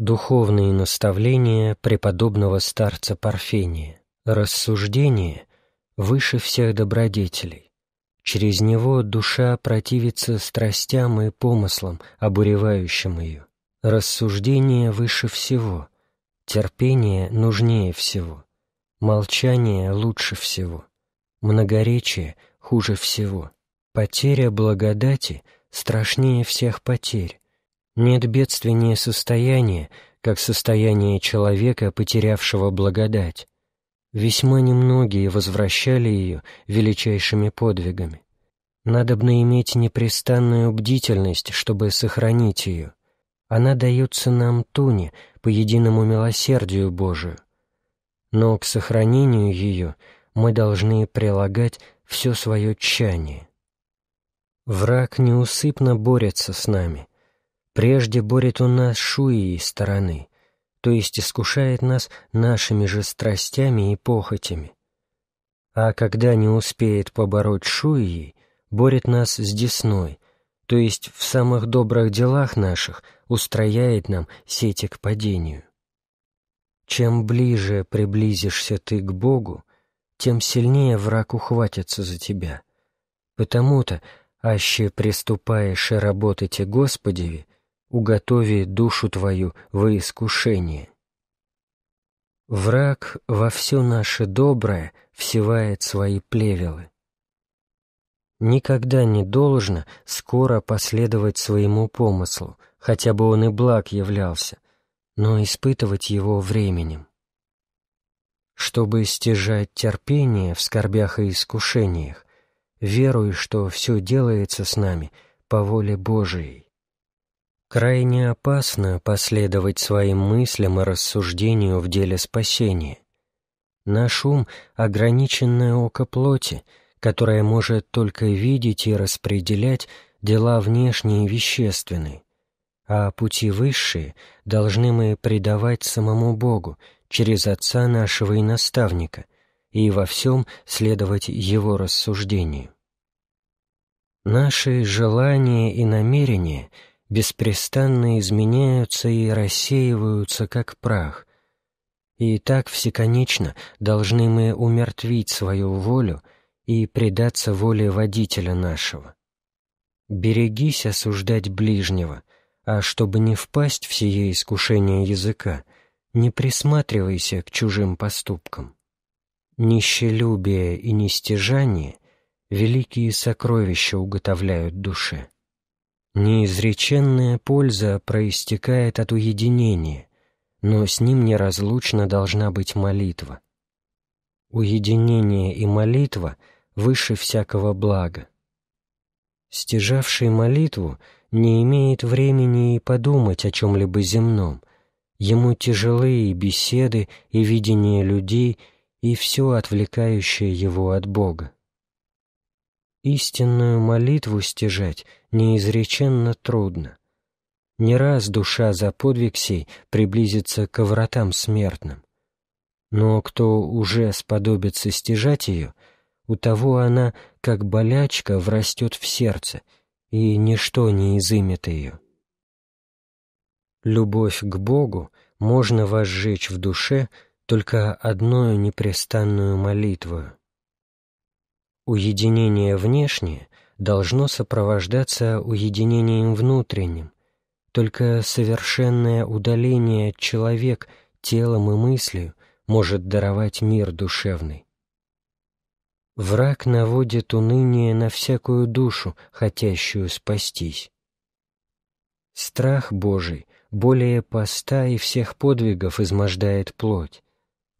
Духовные наставления преподобного старца Парфения. Рассуждение выше всех добродетелей. Через него душа противится страстям и помыслам, обуревающим ее. Рассуждение выше всего. Терпение нужнее всего. Молчание лучше всего. Многоречие хуже всего. Потеря благодати страшнее всех потерь нет бедственнее состояния, как состояние человека, потерявшего благодать. Весьма немногие возвращали ее величайшими подвигами. Надобно иметь непрестанную бдительность, чтобы сохранить ее. Она дается нам туне по единому милосердию Божию. Но к сохранению ее мы должны прилагать все свое тщание. Враг неусыпно борется с нами, Прежде борет он нас шуи стороны, то есть искушает нас нашими же страстями и похотями. А когда не успеет побороть шуи, борет нас с десной, то есть в самых добрых делах наших устрояет нам сети к падению. Чем ближе приблизишься ты к Богу, тем сильнее враг ухватится за тебя. Потому-то, аще приступаешь и работайте Господеви, уготови душу Твою во искушение». Враг во все наше доброе всевает свои плевелы. Никогда не должно скоро последовать своему помыслу, хотя бы он и благ являлся, но испытывать его временем. Чтобы стяжать терпение в скорбях и искушениях, веруй, что все делается с нами по воле Божией. Крайне опасно последовать своим мыслям и рассуждению в деле спасения. Наш ум — ограниченное око плоти, которое может только видеть и распределять дела внешние и вещественные, а пути высшие должны мы предавать самому Богу через Отца нашего и Наставника и во всем следовать Его рассуждению. Наши желания и намерения — беспрестанно изменяются и рассеиваются, как прах. И так всеконечно должны мы умертвить свою волю и предаться воле водителя нашего. Берегись осуждать ближнего, а чтобы не впасть в сие искушение языка, не присматривайся к чужим поступкам. Нищелюбие и нестяжание — великие сокровища уготовляют душе. Неизреченная польза проистекает от уединения, но с ним неразлучно должна быть молитва. Уединение и молитва выше всякого блага. Стяжавший молитву не имеет времени и подумать о чем-либо земном. Ему тяжелы беседы, и видение людей, и все, отвлекающее его от Бога. Истинную молитву стяжать неизреченно трудно. Не раз душа за подвиг сей приблизится к вратам смертным. Но кто уже сподобится стяжать ее, у того она, как болячка, врастет в сердце, и ничто не изымет ее. Любовь к Богу можно возжечь в душе только одною непрестанную молитвою. Уединение внешнее должно сопровождаться уединением внутренним. Только совершенное удаление от человек телом и мыслью может даровать мир душевный. Враг наводит уныние на всякую душу, хотящую спастись. Страх Божий более поста и всех подвигов измождает плоть,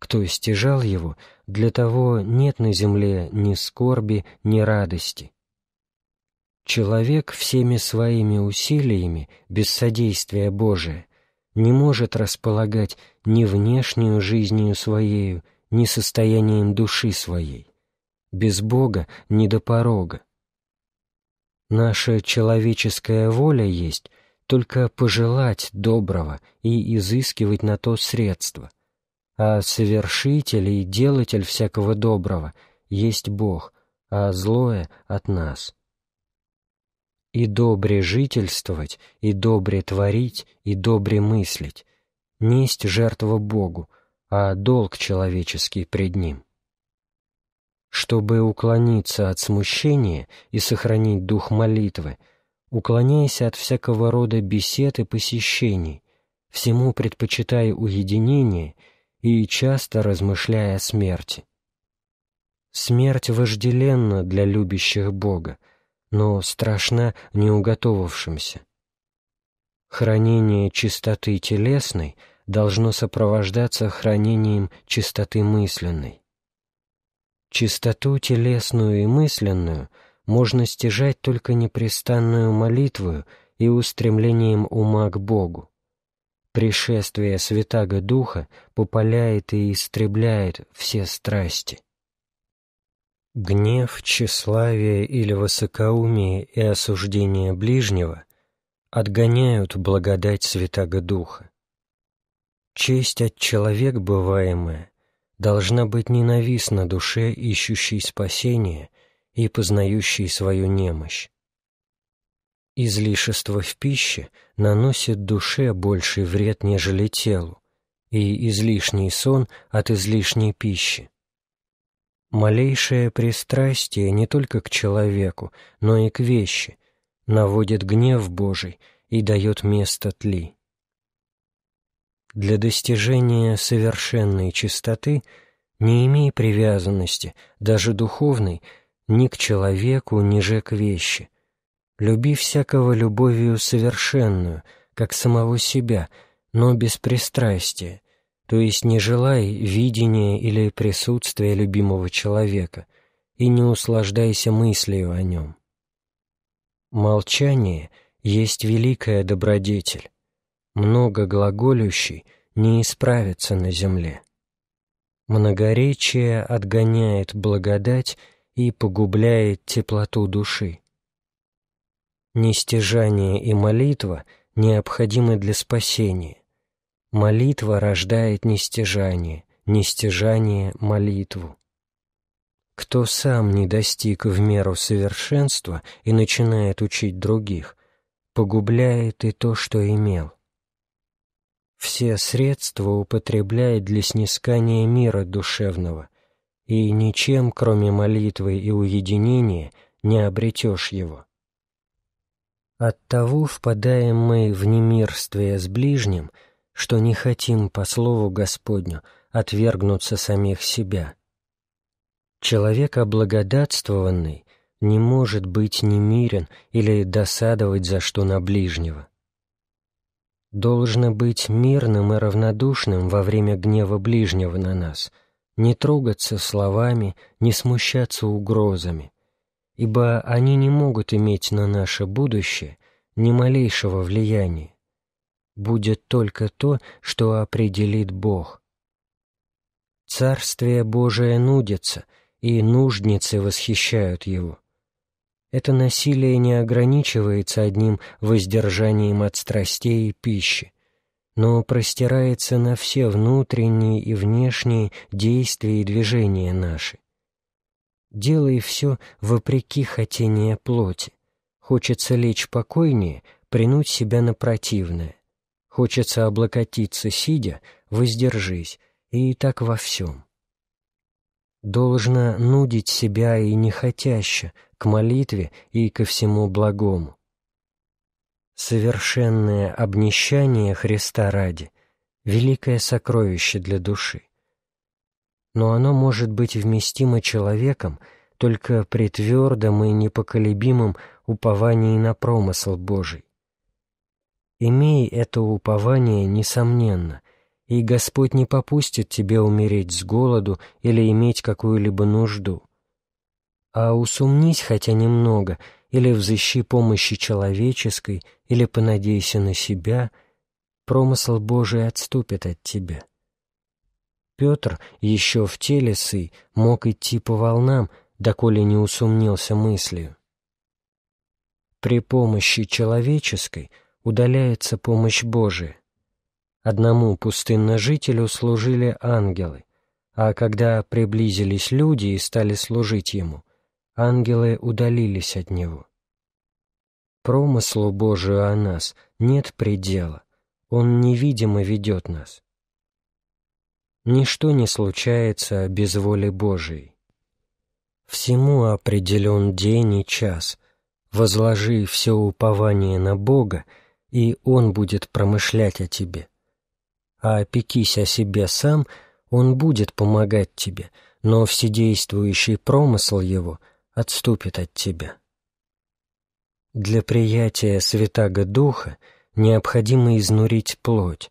кто стяжал его, для того нет на земле ни скорби, ни радости. Человек всеми своими усилиями, без содействия Божия, не может располагать ни внешнюю жизнью своею, ни состоянием души своей. Без Бога не до порога. Наша человеческая воля есть только пожелать доброго и изыскивать на то средства – а совершитель и делатель всякого доброго есть Бог, а злое от нас. И добре жительствовать, и добре творить, и добре мыслить, несть жертва Богу, а долг человеческий пред Ним. Чтобы уклониться от смущения и сохранить дух молитвы, уклоняйся от всякого рода бесед и посещений, всему предпочитай уединение — и часто размышляя о смерти. Смерть вожделенна для любящих Бога, но страшна неуготовавшимся. Хранение чистоты телесной должно сопровождаться хранением чистоты мысленной. Чистоту телесную и мысленную можно стяжать только непрестанную молитвою и устремлением ума к Богу. Пришествие Святаго Духа попаляет и истребляет все страсти. Гнев, тщеславие или высокоумие и осуждение ближнего отгоняют благодать Святаго Духа. Честь от человек бываемая должна быть ненавистна душе, ищущей спасения и познающей свою немощь. Излишество в пище наносит душе больший вред, нежели телу, и излишний сон от излишней пищи. Малейшее пристрастие не только к человеку, но и к вещи наводит гнев Божий и дает место тли. Для достижения совершенной чистоты не имей привязанности, даже духовной, ни к человеку, ни же к вещи – Люби всякого любовью совершенную, как самого себя, но без пристрастия, то есть не желай видения или присутствия любимого человека и не услаждайся мыслью о нем. Молчание есть великая добродетель. Много глаголющий не исправится на земле. Многоречие отгоняет благодать и погубляет теплоту души. Нестяжание и молитва необходимы для спасения. Молитва рождает нестяжание, нестяжание — молитву. Кто сам не достиг в меру совершенства и начинает учить других, погубляет и то, что имел. Все средства употребляет для снискания мира душевного, и ничем, кроме молитвы и уединения, не обретешь его. Оттого впадаем мы в немирствие с ближним, что не хотим по слову Господню отвергнуться самих себя. Человек облагодатствованный не может быть немирен или досадовать за что на ближнего. Должно быть мирным и равнодушным во время гнева ближнего на нас, не трогаться словами, не смущаться угрозами — ибо они не могут иметь на наше будущее ни малейшего влияния. Будет только то, что определит Бог. Царствие Божие нудится, и нужницы восхищают его. Это насилие не ограничивается одним воздержанием от страстей и пищи, но простирается на все внутренние и внешние действия и движения наши делай все вопреки хотения плоти. Хочется лечь покойнее, принуть себя на противное. Хочется облокотиться, сидя, воздержись, и так во всем. Должно нудить себя и нехотяще к молитве и ко всему благому. Совершенное обнищание Христа ради — великое сокровище для души но оно может быть вместимо человеком только при твердом и непоколебимом уповании на промысл Божий. Имей это упование, несомненно, и Господь не попустит тебе умереть с голоду или иметь какую-либо нужду. А усомнись хотя немного, или взыщи помощи человеческой, или понадейся на себя, промысл Божий отступит от тебя. Петр, еще в теле сый, мог идти по волнам, доколе не усомнился мыслью. При помощи человеческой удаляется помощь Божия. Одному пустынно жителю служили ангелы, а когда приблизились люди и стали служить ему, ангелы удалились от него. Промыслу Божию о нас нет предела, он невидимо ведет нас. Ничто не случается без воли Божией. Всему определен день и час. Возложи все упование на Бога, и Он будет промышлять о тебе. А опекись о себе сам, Он будет помогать тебе, но вседействующий промысл Его отступит от тебя. Для приятия Святаго Духа необходимо изнурить плоть,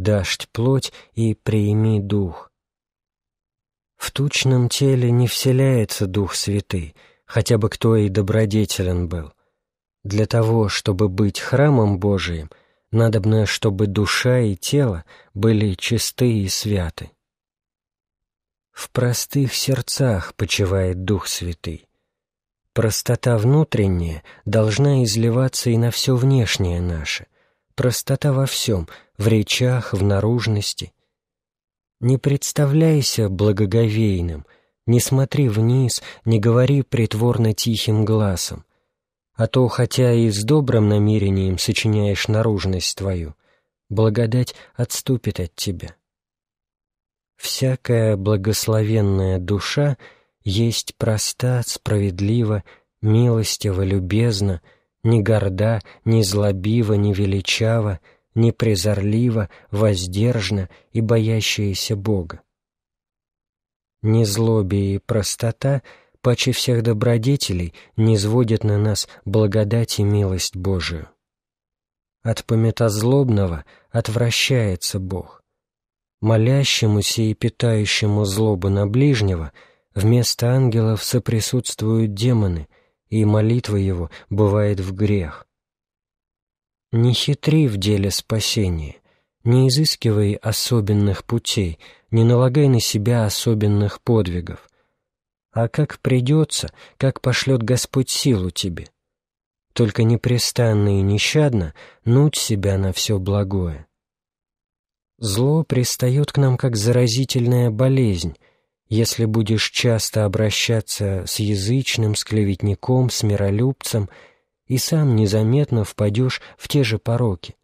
дашь плоть и приими дух. В тучном теле не вселяется Дух Святый, хотя бы кто и добродетелен был. Для того, чтобы быть храмом Божиим, надобно, чтобы душа и тело были чисты и святы. В простых сердцах почивает Дух Святый. Простота внутренняя должна изливаться и на все внешнее наше простота во всем, в речах, в наружности. Не представляйся благоговейным, не смотри вниз, не говори притворно тихим глазом. А то, хотя и с добрым намерением сочиняешь наружность твою, благодать отступит от тебя. Всякая благословенная душа есть проста, справедлива, милостива, любезна — не горда, не злобива, не величава, не презорлива, воздержна и боящаяся Бога. Незлобие и простота паче всех добродетелей не сводят на нас благодать и милость Божию. От пометозлобного отвращается Бог. Молящемуся и питающему злобу на ближнего вместо ангелов соприсутствуют демоны — и молитва его бывает в грех. Не хитри в деле спасения, не изыскивай особенных путей, не налагай на себя особенных подвигов. А как придется, как пошлет Господь силу тебе. Только непрестанно и нещадно нуть себя на все благое. Зло пристает к нам как заразительная болезнь, если будешь часто обращаться с язычным, с клеветником, с миролюбцем, и сам незаметно впадешь в те же пороки.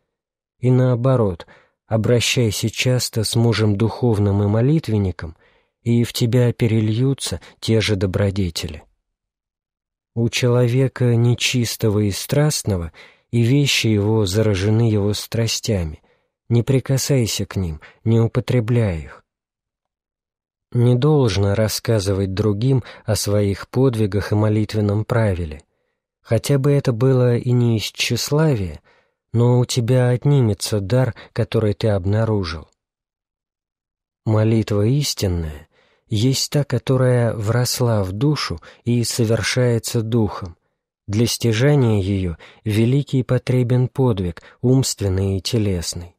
И наоборот, обращайся часто с мужем духовным и молитвенником, и в тебя перельются те же добродетели. У человека нечистого и страстного и вещи его заражены его страстями. Не прикасайся к ним, не употребляй их не должно рассказывать другим о своих подвигах и молитвенном правиле. Хотя бы это было и не из тщеславия, но у тебя отнимется дар, который ты обнаружил. Молитва истинная есть та, которая вросла в душу и совершается духом. Для стяжания ее великий потребен подвиг, умственный и телесный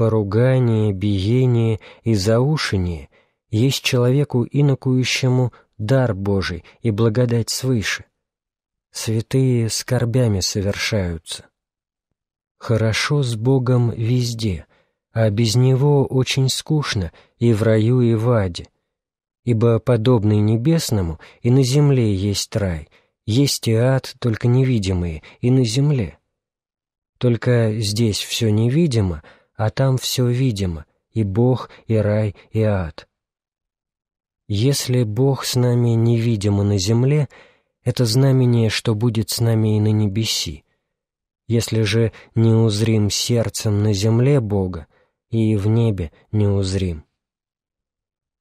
поругание, биение и заушение есть человеку инокующему дар Божий и благодать свыше. Святые скорбями совершаются. Хорошо с Богом везде, а без Него очень скучно и в раю, и в аде. Ибо, подобный небесному, и на земле есть рай, есть и ад, только невидимые, и на земле. Только здесь все невидимо — а там все видимо, и Бог, и рай, и ад. Если Бог с нами невидимо на земле, это знамение, что будет с нами и на небеси. Если же не узрим сердцем на земле Бога, и в небе не узрим.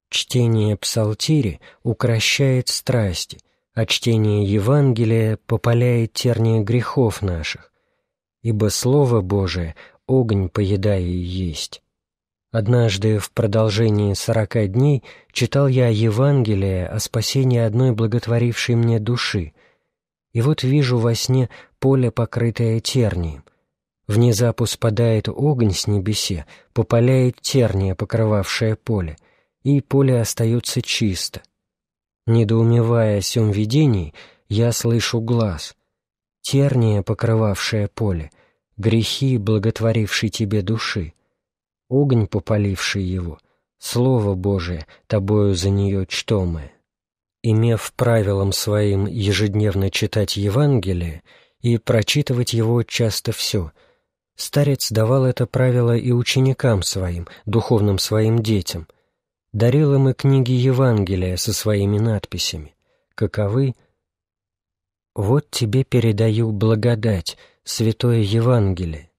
Чтение псалтири укращает страсти, а чтение Евангелия попаляет терния грехов наших, ибо Слово Божие огонь поедая и есть. Однажды в продолжении сорока дней читал я Евангелие о спасении одной благотворившей мне души, и вот вижу во сне поле, покрытое тернием. Внезапу спадает огонь с небесе, попаляет терния, покрывавшее поле, и поле остается чисто. Недоумевая о сём видении, я слышу глаз. Терния, покрывавшее поле, грехи благотворившей тебе души, огонь, попаливший его, Слово Божие, тобою за нее чтомое. Имев правилом своим ежедневно читать Евангелие и прочитывать его часто все, старец давал это правило и ученикам своим, духовным своим детям, дарил им и книги Евангелия со своими надписями, каковы «Вот тебе передаю благодать», Святое Евангелие.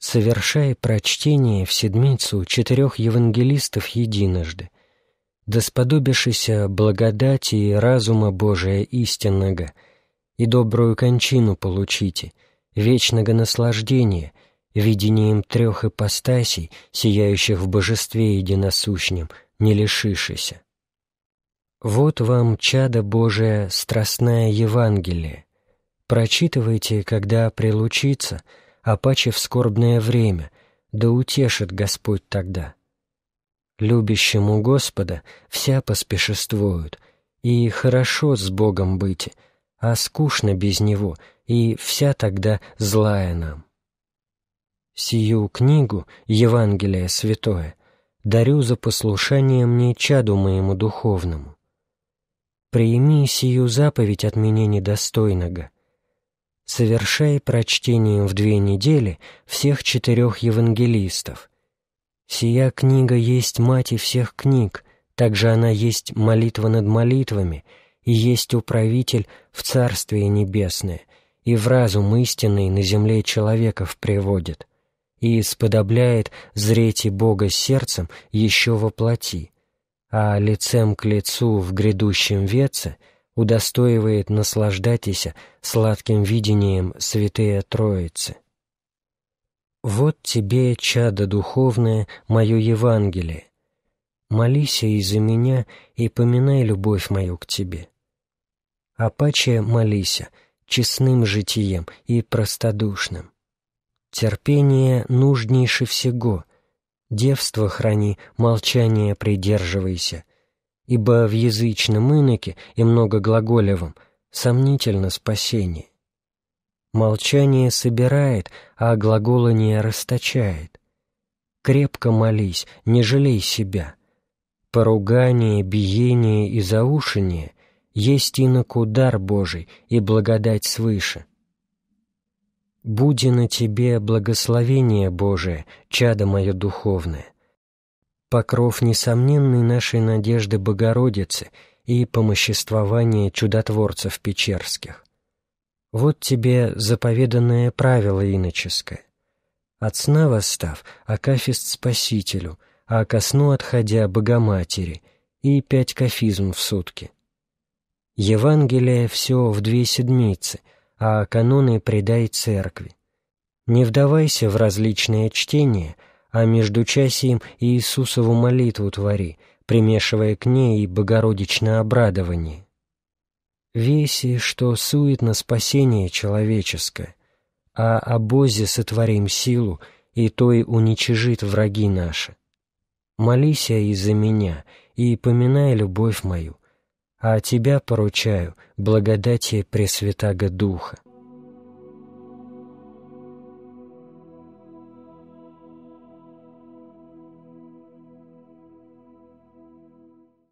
Совершай прочтение в седмицу четырех евангелистов единожды, да благодати и разума Божия истинного, и добрую кончину получите, вечного наслаждения, видением трех ипостасей, сияющих в божестве единосущнем, не лишишися. Вот вам, чадо Божие, страстное Евангелие, Прочитывайте, когда прилучится, а паче в скорбное время, да утешит Господь тогда. Любящему Господа вся поспешествуют, и хорошо с Богом быть, а скучно без Него, и вся тогда злая нам. Сию книгу, Евангелие святое, дарю за послушание мне чаду моему духовному. Прими сию заповедь от меня недостойного, совершай прочтением в две недели всех четырех евангелистов. Сия книга есть мать и всех книг, также она есть молитва над молитвами и есть управитель в Царствие Небесное, и в разум истинный на земле человеков приводит, и сподобляет зрете Бога сердцем еще воплоти, а лицем к лицу в грядущем веце — удостоивает наслаждатися сладким видением святые Троицы. Вот тебе, чадо духовное, мое Евангелие. Молися и за меня, и поминай любовь мою к тебе. А паче молися, честным житием и простодушным. Терпение нужнейше всего. Девство храни, молчание придерживайся, ибо в язычном иноке и многоглаголевом сомнительно спасение. Молчание собирает, а не расточает. Крепко молись, не жалей себя. Поругание, биение и заушение есть инок удар Божий и благодать свыше. Буди на тебе благословение Божие, чадо мое духовное покров несомненной нашей надежды Богородицы и помоществование чудотворцев печерских. Вот тебе заповеданное правило иноческое. От сна восстав, акафист спасителю, а ко сну отходя Богоматери, и пять кафизм в сутки. Евангелие все в две седмицы, а каноны предай церкви. Не вдавайся в различные чтения — а между часием и Иисусову молитву твори, примешивая к ней и богородичное обрадование. Веси, что суетно спасение человеческое, а о Бозе сотворим силу, и той уничижит враги наши. Молися и за меня, и поминай любовь мою, а тебя поручаю благодати Пресвятаго Духа.